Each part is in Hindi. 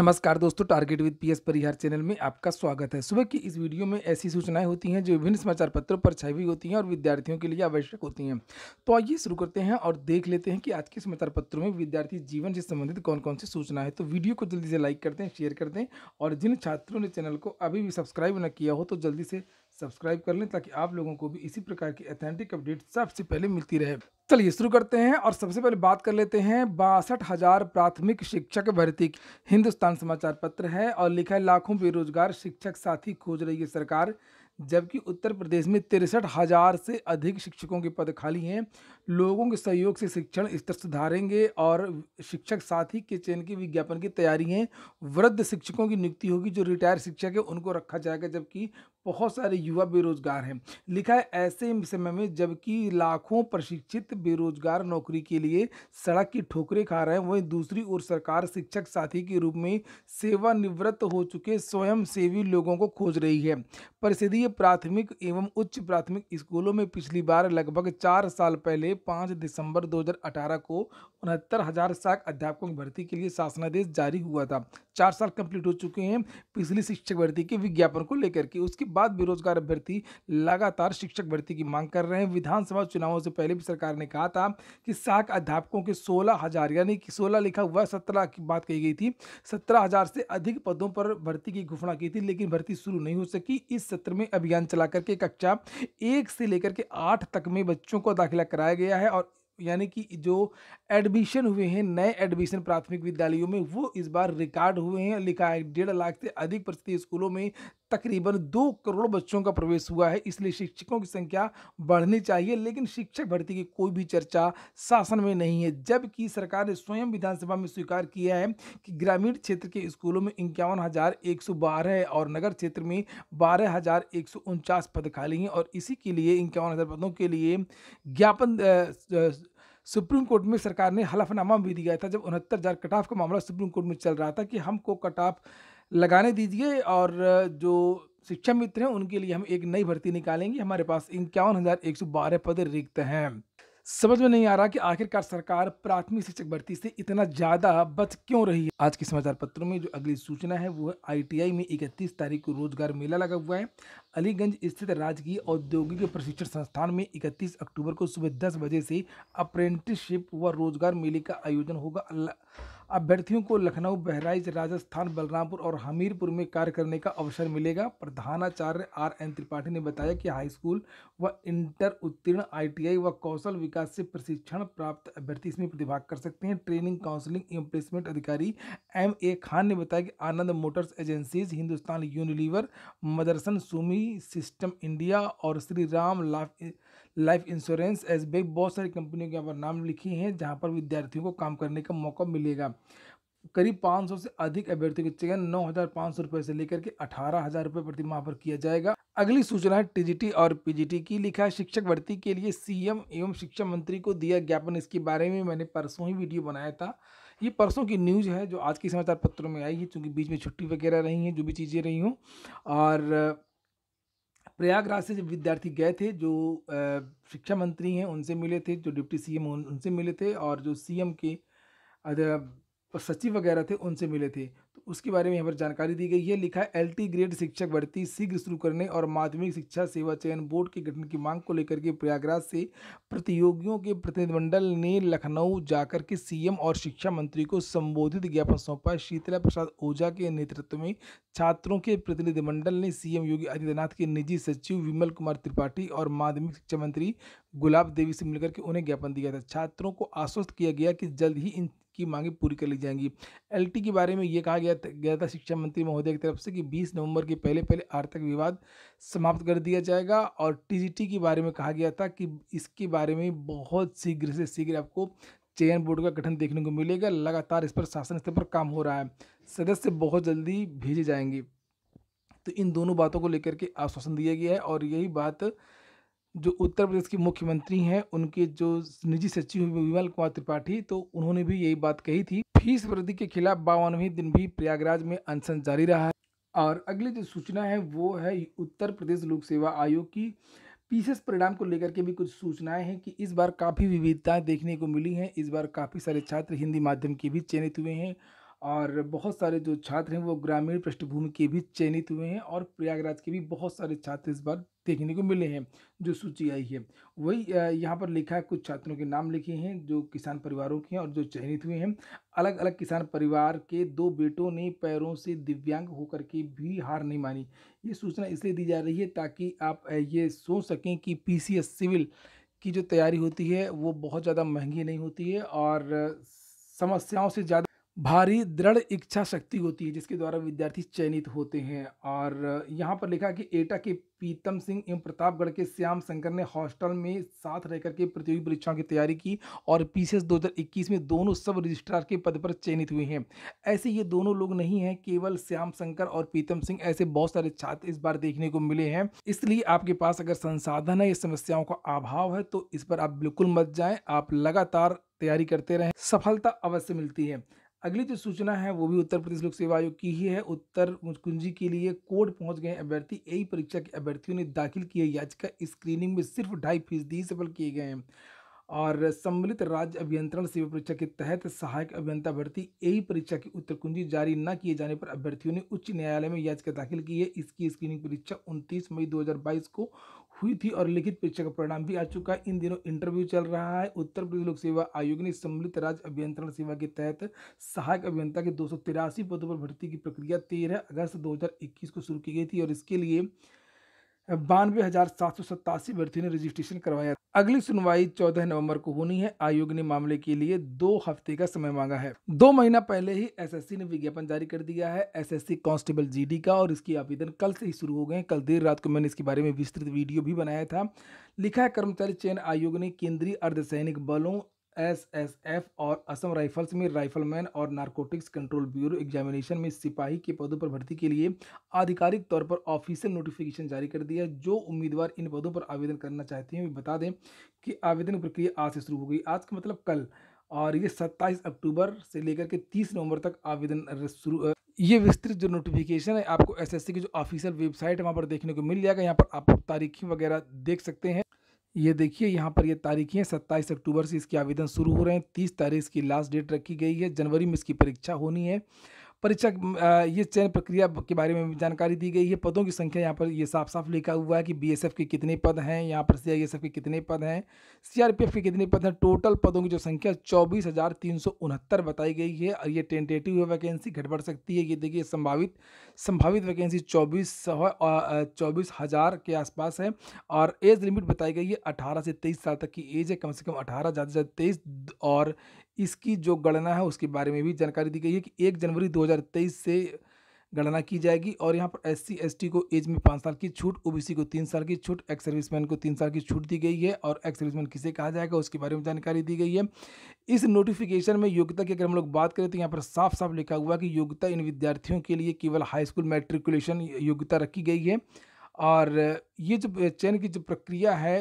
नमस्कार दोस्तों target with PS Parihar channel में आपका स्वागत है सुबह की इस वीडियो में ऐसी सूचनाएं होती हैं जो विभिन्न समाचार पत्रों पर छाई हुई होती हैं और विद्यार्थियों के लिए आवश्यक होती हैं तो आइए शुरू करते हैं और देख लेते हैं कि आज के समाचार पत्रों में विद्यार्थी जीवन से संबंधित कौन कौन सी सूचना है तो वीडियो को जल्दी से लाइक कर दें शेयर कर दें और जिन छात्रों ने चैनल को अभी भी सब्सक्राइब न किया हो तो जल्दी से सब्सक्राइब कर लें ताकि आप लोगों को भी इसी प्रकार की अथेंटिक अपडेट सबसे पहले मिलती रहे चलिए शुरू करते हैं और सबसे पहले बात कर लेते हैं बासठ हजार प्राथमिक शिक्षक भर्ती हिंदुस्तान समाचार पत्र है और लिखा है लाखों बेरोजगार शिक्षक साथी खोज रही है सरकार जबकि उत्तर प्रदेश में तिरसठ हजार से अधिक शिक्षकों के पद खाली हैं लोगों के सहयोग से शिक्षण स्तर सुधारेंगे और शिक्षक साथी के चयन की विज्ञापन की तैयारी है वृद्ध शिक्षकों की नियुक्ति होगी जो रिटायर शिक्षक है उनको रखा जाएगा जबकि बहुत सारे युवा बेरोजगार हैं लिखा है ऐसे समय में जबकि लाखों प्रशिक्षित बेरोजगार नौकरी के लिए सड़क की ठोकरें खा रहे हैं वहीं दूसरी ओर सरकार शिक्षक साथी के रूप में सेवानिवृत्त हो चुके स्वयंसेवी लोगों को खोज रही है परिषदीय प्राथमिक एवं उच्च प्राथमिक स्कूलों में पिछली बार लगभग चार साल पहले पाँच दिसंबर दो को उनहत्तर हज़ार साख अध्यापकों की भर्ती के लिए शासनादेश जारी हुआ था चार साल कंप्लीट हो चुके हैं पिछली शिक्षक भर्ती के विज्ञापन को लेकर के उसके बाद बेरोजगार अभ्यर्थी लगातार शिक्षक भर्ती की मांग कर रहे हैं विधानसभा चुनावों से पहले भी सरकार ने कहा था कि सहायक अध्यापकों के सोलह हजार यानी कि सोलह लिखा हुआ सत्रह की बात कही गई थी सत्रह हजार से अधिक पदों पर भर्ती की घोषणा की थी लेकिन भर्ती शुरू नहीं हो सकी इस सत्र में अभियान चला करके कक्षा एक से लेकर के आठ तक में बच्चों को दाखिला कराया गया है और यानी कि जो एडमिशन हुए हैं नए एडमिशन प्राथमिक विद्यालयों में वो इस बार रिकॉर्ड हुए हैं लिखा है डेढ़ लाख से अधिक प्रतिशत स्कूलों में तकरीबन दो करोड़ बच्चों का प्रवेश हुआ है इसलिए शिक्षकों की संख्या बढ़नी चाहिए लेकिन शिक्षक भर्ती की कोई भी चर्चा शासन में नहीं है जबकि सरकार ने स्वयं विधानसभा में स्वीकार किया है कि ग्रामीण क्षेत्र के स्कूलों में इक्यावन हज़ार एक सौ बारह और नगर क्षेत्र में बारह हज़ार एक सौ उनचास पद खाली हैं और इसी के लिए इक्यावन हज़ार पदों के लिए ज्ञापन सुप्रीम कोर्ट में सरकार ने हलफनामा भी दिया था जब उनहत्तर हज़ार कटाफ का मामला सुप्रीम कोर्ट में चल रहा था कि हमको कटाफ लगाने दीजिए और जो शिक्षा मित्र हैं उनके लिए हम एक नई भर्ती निकालेंगे हमारे पास इक्यावन हज़ार एक सौ बारह पद रिक्त हैं समझ में नहीं आ रहा कि आखिरकार सरकार प्राथमिक शिक्षक भर्ती से इतना ज़्यादा बच क्यों रही है आज के समाचार पत्रों में जो अगली सूचना है वो है आईटीआई में इकतीस तारीख को रोजगार मेला लगा हुआ है अलीगंज स्थित राजकीय औद्योगिक प्रशिक्षण संस्थान में 31 अक्टूबर को सुबह 10 बजे से अप्रेंटिसशिप व रोजगार मेले का आयोजन होगा अभ्यर्थियों को लखनऊ बहराइच राजस्थान बलरामपुर और हमीरपुर में कार्य करने का अवसर मिलेगा प्रधानाचार्य आर एन त्रिपाठी ने बताया कि हाई स्कूल व इंटर उत्तीर्ण आईटीआई व कौशल विकास से प्रशिक्षण प्राप्त अभ्यर्थी इसमें प्रतिभाग कर सकते हैं ट्रेनिंग काउंसलिंग एवं प्लेसमेंट अधिकारी एम ए खान ने बताया कि Anand motors agencies Hindustan Unilever Motherson Sumi system India और श्री राम लाफ लाइफ इंश्योरेंस एस बी बहुत सारी कंपनियों के यहाँ पर नाम लिखी हैं जहाँ पर विद्यार्थियों को काम करने का मौका मिलेगा करीब 500 से अधिक अभ्यर्थियों के चयन नौ हजार पाँच सौ रुपये से लेकर के अठारह हजार रुपये प्रति माह पर किया जाएगा अगली सूचना है टीजीटी और पीजीटी की लिखा है शिक्षक भर्ती के लिए सीएम एवं शिक्षा मंत्री को दिया ज्ञापन इसके बारे में मैंने परसों ही वीडियो बनाया था ये परसों की न्यूज़ है जो आज के समाचार पत्रों में आई है चूँकि बीच में छुट्टी वगैरह रही हैं जो भी चीज़ें रही हूँ और प्रयागराज से जब विद्यार्थी गए थे जो शिक्षा मंत्री हैं उनसे मिले थे जो डिप्टी सीएम उनसे मिले थे और जो सीएम के सचिव वगैरह थे उनसे मिले थे उसके बारे में यहाँ पर जानकारी दी गई है लिखा है एलटी ग्रेड शिक्षक भर्ती शीघ्र शुरू करने और माध्यमिक शिक्षा सेवा चयन बोर्ड के गठन की मांग को लेकर के प्रयागराज से प्रतियोगियों के प्रतिनिधिमंडल ने लखनऊ जाकर के सीएम और शिक्षा मंत्री को संबोधित ज्ञापन सौंपा शीतला प्रसाद ओझा के नेतृत्व में छात्रों के प्रतिनिधिमंडल ने सीएम योगी आदित्यनाथ के निजी सचिव विमल कुमार त्रिपाठी और माध्यमिक शिक्षा मंत्री गुलाब देवी से मिलकर के उन्हें ज्ञापन दिया था छात्रों को आश्वस्त किया गया कि जल्द ही इन की मांगें पूरी कर ली जाएंगी एल के बारे में ये कहा गया गया था शिक्षा मंत्री महोदय की तरफ से कि 20 नवंबर के पहले पहले आर्थिक विवाद समाप्त कर दिया जाएगा और टी के बारे में कहा गया था कि इसके बारे में बहुत शीघ्र से शीघ्र आपको चयन बोर्ड का गठन देखने को मिलेगा लगातार इस पर शासन स्तर पर काम हो रहा है सदस्य बहुत जल्दी भेजे जाएंगे तो इन दोनों बातों को लेकर के आश्वासन दिया गया है और यही बात जो उत्तर प्रदेश के मुख्यमंत्री हैं उनके जो निजी सचिव विमल कुमार त्रिपाठी तो उन्होंने भी यही बात कही थी फीस वृद्धि के खिलाफ बावनवें दिन भी प्रयागराज में अनशन जारी रहा है और अगली जो सूचना है वो है उत्तर प्रदेश लोक सेवा आयोग की पीसीएस परिणाम को लेकर के भी कुछ सूचनाएं हैं कि इस बार काफ़ी विविधताएं देखने को मिली हैं इस बार काफ़ी सारे छात्र हिंदी माध्यम के भी चयनित हुए हैं और बहुत सारे जो छात्र हैं वो ग्रामीण पृष्ठभूमि के भी चयनित हुए हैं और प्रयागराज के भी बहुत सारे छात्र इस बार देखने को मिले हैं जो सूची आई है वही यहाँ पर लिखा है कुछ छात्रों के नाम लिखे हैं जो किसान परिवारों के हैं और जो चयनित हुए हैं अलग अलग किसान परिवार के दो बेटों ने पैरों से दिव्यांग होकर के भी हार नहीं मानी ये सूचना इसलिए दी जा रही है ताकि आप ये सोच सकें कि पी सिविल की जो तैयारी होती है वो बहुत ज़्यादा महंगी नहीं होती है और समस्याओं से ज़्यादा भारी दृढ़ इच्छा शक्ति होती है जिसके द्वारा विद्यार्थी चयनित होते हैं और यहाँ पर लिखा कि एटा के पीतम सिंह एवं प्रतापगढ़ के श्याम शंकर ने हॉस्टल में साथ रहकर के प्रतियोगी परीक्षाओं की तैयारी की और पी सी 2021 में दोनों सब रजिस्ट्रार के पद पर चयनित हुए हैं ऐसे ये दोनों लोग नहीं हैं केवल श्याम शंकर और पीतम सिंह ऐसे बहुत सारे छात्र इस बार देखने को मिले हैं इसलिए आपके पास अगर संसाधन है या समस्याओं का अभाव है तो इस पर आप बिल्कुल मत जाएँ आप लगातार तैयारी करते रहें सफलता अवश्य मिलती है अगली जो सूचना है वो भी उत्तर प्रदेश लोक सेवा आयोग की ही है उत्तर कुंजी के लिए कोर्ट पहुंच गए अभ्यर्थी ए परीक्षा के अभ्यर्थियों ने दाखिल किए याचिका स्क्रीनिंग में सिर्फ ढाई फीसदी सफल किए गए हैं और सम्मिलित राज्य अभियंत्रण सेवा परीक्षा के तहत सहायक अभियंता भर्ती ए परीक्षा की उत्तर कुंजी जारी न किए जाने पर अभ्यर्थियों ने उच्च न्यायालय में याचिका दाखिल की है इसकी स्क्रीनिंग परीक्षा 29 मई 2022 को हुई थी और लिखित परीक्षा का परिणाम भी आ चुका है इन दिनों इंटरव्यू चल रहा है उत्तर प्रदेश लोक सेवा आयोग ने सम्मिलित राज्य अभियंत्रण सेवा के तहत सहायक अभियंता के दो पदों पर भर्ती की प्रक्रिया तेरह अगस्त 2021 को शुरू की गई थी और इसके लिए बानवे हजार सात सौ सत्तासी अभ्यर्थियों ने रजिस्ट्रेशन करवाया अगली सुनवाई 14 नवंबर को होनी है आयोग ने मामले के लिए दो हफ्ते का समय मांगा है दो महीना पहले ही एसएससी ने विज्ञापन जारी कर दिया है एसएससी कांस्टेबल जीडी का और इसकी आवेदन कल से ही शुरू हो गए कल देर रात को मैंने इसके बारे में विस्तृत वीडियो भी बनाया था लिखा है कर्मचारी चयन आयोग ने केंद्रीय अर्धसैनिक बलों एसएसएफ और असम राइफल्स में राइफलमैन और नारकोटिक्स कंट्रोल ब्यूरो एग्जामिनेशन में सिपाही के पदों पर भर्ती के लिए आधिकारिक तौर पर ऑफिशियल नोटिफिकेशन जारी कर दिया जो उम्मीदवार इन पदों पर आवेदन करना चाहते हैं वे बता दें कि आवेदन प्रक्रिया आज से शुरू हो गई आज का मतलब कल और ये सत्ताईस अक्टूबर से लेकर के तीस नवंबर तक आवेदन शुरू ये विस्तृत जो नोटिफिकेशन है आपको एसएससी की जो ऑफिशियल वेबसाइट है वहाँ पर देखने को मिल जाएगा यहाँ पर आप तारीखें वगैरह देख सकते हैं ये देखिए यहाँ पर ये तारीखें हैं सत्ताईस अक्टूबर से इसके आवेदन शुरू हो रहे हैं तीस तारीख की लास्ट डेट रखी गई है जनवरी में इसकी परीक्षा होनी है परीक्षा ये चयन प्रक्रिया के बारे में जानकारी दी गई है पदों की संख्या यहाँ पर ये साफ साफ लिखा हुआ है कि बी के कितने पद हैं यहाँ पर सी के कितने पद हैं सी के कितने पद हैं टोटल पदों की जो संख्या चौबीस हज़ार तीन सौ उनहत्तर बताई गई है और ये टेंटेटिव है वैकेंसी घट बढ़ सकती है ये देखिए संभावित संभावित वैकेंसी चौबीस चौबीस हज़ार के आसपास है और एज लिमिट बताई गई है अठारह से तेईस साल तक की एज है कम से कम अठारह ज़्यादा से ज़्यादा तेईस और इसकी जो गणना है उसके बारे में भी जानकारी दी गई है कि एक जनवरी 2023 से गणना की जाएगी और यहाँ पर एस सी को एज में पाँच साल की छूट ओबीसी को तीन साल की छूट एक्स सर्विसमैन को तीन साल की छूट दी गई है और एक्स सर्विसमैन किसे कहा जाएगा उसके बारे में जानकारी दी गई है इस नोटिफिकेशन में योग्यता की अगर हम लोग बात करें तो यहाँ पर साफ साफ लिखा हुआ कि योग्यता इन विद्यार्थियों के लिए केवल हाई स्कूल मेट्रिकुलेशन योग्यता रखी गई है और ये जो चयन की जो प्रक्रिया है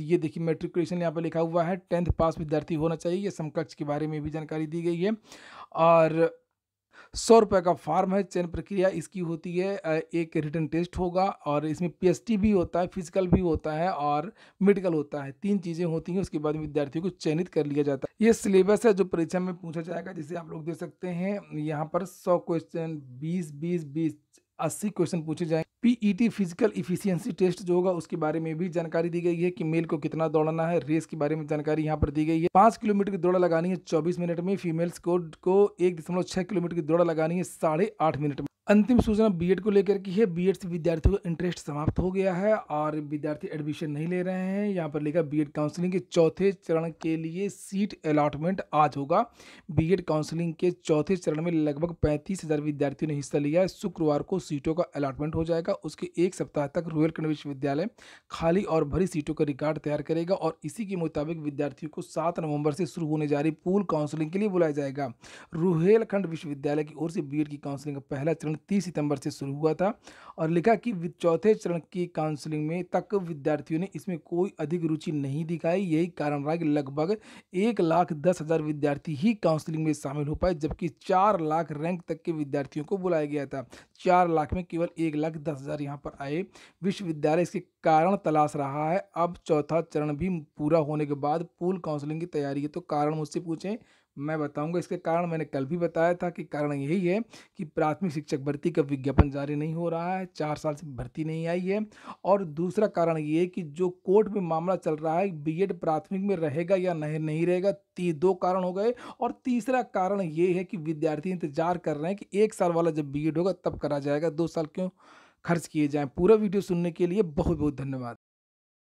ये देखिए मेट्रिकुलेशन यहाँ पर लिखा हुआ है टेंथ पास विद्यार्थी होना चाहिए ये समकक्ष के बारे में भी जानकारी दी गई है और सौ रुपये का फॉर्म है चयन प्रक्रिया इसकी होती है एक रिटर्न टेस्ट होगा और इसमें पीएसटी भी होता है फिजिकल भी होता है और मेडिकल होता है तीन चीज़ें होती हैं उसके बाद विद्यार्थियों को चयनित कर लिया जाता है ये सिलेबस है जो परीक्षा में पूछा जाएगा जिसे आप लोग देख सकते हैं यहाँ पर सौ क्वेश्चन बीस बीस बीस अस्सी क्वेश्चन पूछे जाएंगे पीईटी फिजिकल इफिशियंसी टेस्ट जो होगा उसके बारे में भी जानकारी दी गई है कि मेल को कितना दौड़ना है रेस के बारे में जानकारी यहाँ पर दी गई है पांच किलोमीटर की दौड़ लगानी है चौबीस मिनट में फीमेल्स को एक दशमलव छह किलोमीटर की दौड़ लगानी है साढ़े आठ मिनट में अंतिम सूचना बीएड को लेकर की है बीएड से विद्यार्थियों का इंटरेस्ट समाप्त हो गया है और विद्यार्थी एडमिशन नहीं ले रहे हैं यहाँ पर लिखा बीएड काउंसलिंग के चौथे चरण के लिए सीट अलाटमेंट आज होगा बीएड काउंसलिंग के चौथे चरण में लगभग पैंतीस हज़ार विद्यार्थियों ने हिस्सा लिया है शुक्रवार को सीटों का अलाटमेंट हो जाएगा उसके एक सप्ताह तक रोयल कन्वेंट विश्वविद्यालय खाली और भरी सीटों का रिकॉर्ड तैयार करेगा और इसी के मुताबिक विद्यार्थियों को सात नवम्बर से शुरू होने जा रही पूल काउंसलिंग के लिए बुलाया जाएगा रोहेलखंड विश्वविद्यालय की ओर से बी की काउंसलिंग का पहला चरण तीस सितंबर से शुरू हुआ था और लिखा कि चौथे चरण की काउंसलिंग में तक विद्यार्थियों ने इसमें कोई अधिक रुचि नहीं दिखाई यही कारण रहा कि लगभग एक लाख दस हज़ार विद्यार्थी ही काउंसलिंग में शामिल हो पाए जबकि चार लाख रैंक तक के विद्यार्थियों को बुलाया गया था चार लाख में केवल एक लाख दस हज़ार यहाँ पर आए विश्वविद्यालय इसके कारण तलाश रहा है अब चौथा चरण भी पूरा होने के बाद पूल काउंसलिंग की तैयारी है तो कारण मुझसे पूछें मैं बताऊंगा इसके कारण मैंने कल भी बताया था कि कारण यही है कि प्राथमिक शिक्षक भर्ती का विज्ञापन जारी नहीं हो रहा है चार साल से भर्ती नहीं आई है और दूसरा कारण ये है कि जो कोर्ट में मामला चल रहा है बीएड प्राथमिक में रहेगा या नहीं नहीं रहेगा ती दो कारण हो गए और तीसरा कारण ये है कि विद्यार्थी इंतजार कर रहे हैं कि एक साल वाला जब बी होगा तब करा जाएगा दो साल क्यों खर्च किए जाएँ पूरा वीडियो सुनने के लिए बहुत बहुत धन्यवाद